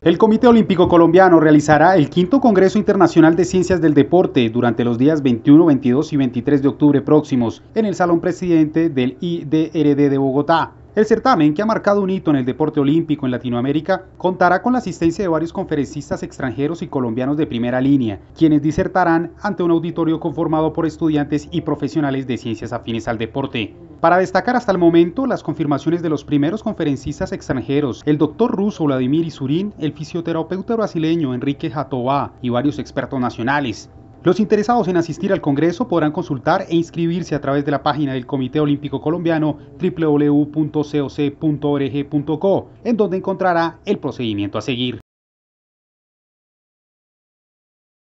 El Comité Olímpico Colombiano realizará el quinto Congreso Internacional de Ciencias del Deporte durante los días 21, 22 y 23 de octubre próximos en el Salón Presidente del IDRD de Bogotá. El certamen, que ha marcado un hito en el deporte olímpico en Latinoamérica, contará con la asistencia de varios conferencistas extranjeros y colombianos de primera línea, quienes disertarán ante un auditorio conformado por estudiantes y profesionales de ciencias afines al deporte. Para destacar hasta el momento las confirmaciones de los primeros conferencistas extranjeros, el doctor ruso Vladimir Isurín, el fisioterapeuta brasileño Enrique Jatobá y varios expertos nacionales. Los interesados en asistir al Congreso podrán consultar e inscribirse a través de la página del Comité Olímpico Colombiano www.coc.org.co, en donde encontrará el procedimiento a seguir.